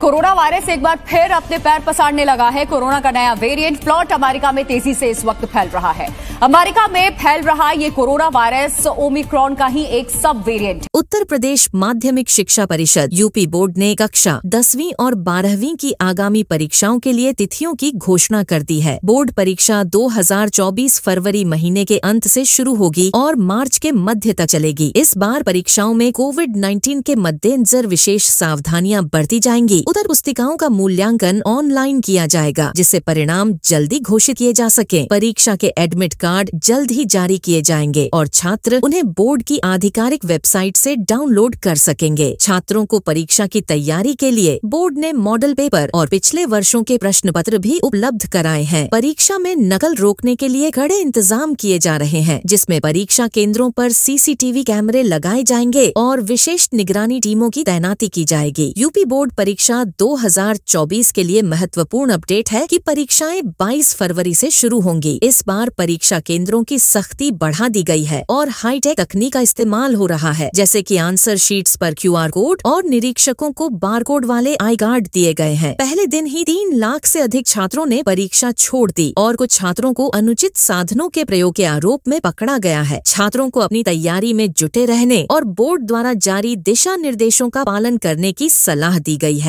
corona virus एक बार फिर अपने पैर पसारने लगा है कोरोना का नया वेरिएंट फ्लॉट अमेरिका में तेजी से इस वक्त फैल रहा है अमेरिका में फैल रहा ये कोरोना वायरस ओमिक्रॉन का ही एक सब वेरिएंट उत्तर प्रदेश माध्यमिक शिक्षा परिषद यूपी बोर्ड ने कक्षा दसवीं और बारहवीं की आगामी परीक्षाओं के लिए तिथियों की घोषणा कर दी है बोर्ड परीक्षा दो फरवरी महीने के अंत ऐसी शुरू होगी और मार्च के मध्य तक चलेगी इस बार परीक्षाओं में कोविड नाइन्टीन के मद्देनजर विशेष सावधानियाँ बरती जाएंगी उधर पुस्तिकाओं का मूल्यांकन ऑनलाइन किया जाएगा जिससे परिणाम जल्दी घोषित किए जा सके परीक्षा के एडमिट कार्ड जल्द ही जारी किए जाएंगे और छात्र उन्हें बोर्ड की आधिकारिक वेबसाइट से डाउनलोड कर सकेंगे छात्रों को परीक्षा की तैयारी के लिए बोर्ड ने मॉडल पेपर और पिछले वर्षों के प्रश्न पत्र भी उपलब्ध कराए हैं परीक्षा में नकल रोकने के लिए कड़े इंतजाम किए जा रहे हैं जिसमें परीक्षा केंद्रों पर सीसीटीवी कैमरे लगाए जाएंगे और विशेष निगरानी टीमों की तैनाती की जाएगी यूपी बोर्ड परीक्षा परीक्षा 2024 के लिए महत्वपूर्ण अपडेट है कि परीक्षाएं 22 फरवरी से शुरू होंगी इस बार परीक्षा केंद्रों की सख्ती बढ़ा दी गई है और हाईटेक तकनीक का इस्तेमाल हो रहा है जैसे कि आंसर शीट्स पर क्यूआर कोड और निरीक्षकों को बारकोड वाले आई कार्ड दिए गए हैं पहले दिन ही तीन लाख से अधिक छात्रों ने परीक्षा छोड़ दी और कुछ छात्रों को अनुचित साधनों के प्रयोग के आरोप में पकड़ा गया है छात्रों को अपनी तैयारी में जुटे रहने और बोर्ड द्वारा जारी दिशा निर्देशों का पालन करने की सलाह दी गई है